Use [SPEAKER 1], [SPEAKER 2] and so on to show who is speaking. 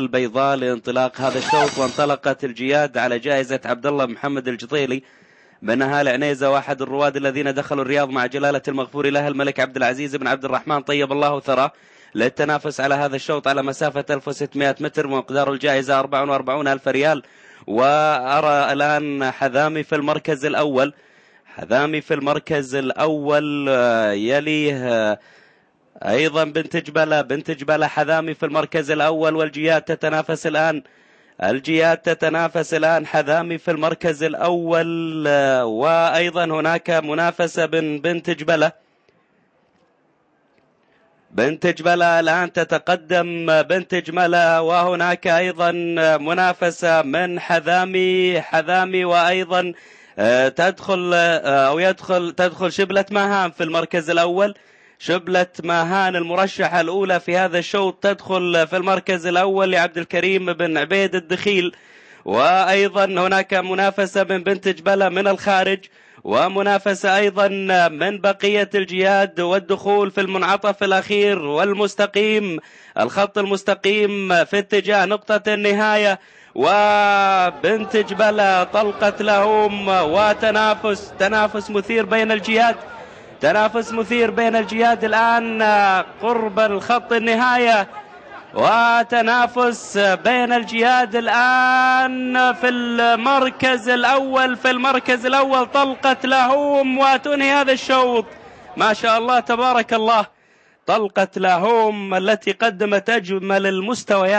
[SPEAKER 1] البيضاء لانطلاق هذا الشوط وانطلقت الجياد على جائزة عبد الله محمد الجطيلي بن هال عنيزة واحد الرواد الذين دخلوا الرياض مع جلالة المغفور لها الملك عبد العزيز بن عبد الرحمن طيب الله ثراه للتنافس على هذا الشوط على مسافة 1600 متر ومقدار الجائزة 44 ألف ريال وأرى الآن حذامي في المركز الأول حذامي في المركز الأول آه، يليه آه، أيضا بنت جبلة بنت جبلة حذامي في المركز الأول والجياد تتنافس الآن الجياد تتنافس الآن حذامي في المركز الأول وأيضا هناك منافسة بن بنت جبلة بنت جبلة الآن تتقدم بنت جبلة وهناك أيضا منافسة من حذامي حذامي وأيضا آه، تدخل آه، أو يدخل تدخل شبلة مهام في المركز الأول شبلة ماهان المرشحة الأولى في هذا الشوط تدخل في المركز الأول لعبد الكريم بن عبيد الدخيل وأيضا هناك منافسة من بنت جبلة من الخارج ومنافسة أيضا من بقية الجياد والدخول في المنعطف الأخير والمستقيم الخط المستقيم في اتجاه نقطة النهاية وبنت جبلة طلقت لهم وتنافس تنافس مثير بين الجياد تنافس مثير بين الجياد الآن قرب الخط النهاية وتنافس بين الجياد الآن في المركز الأول في المركز الأول طلقة لاهوم وتنهي هذا الشوط ما شاء الله تبارك الله طلقة لاهوم التي قدمت أجمل المستويات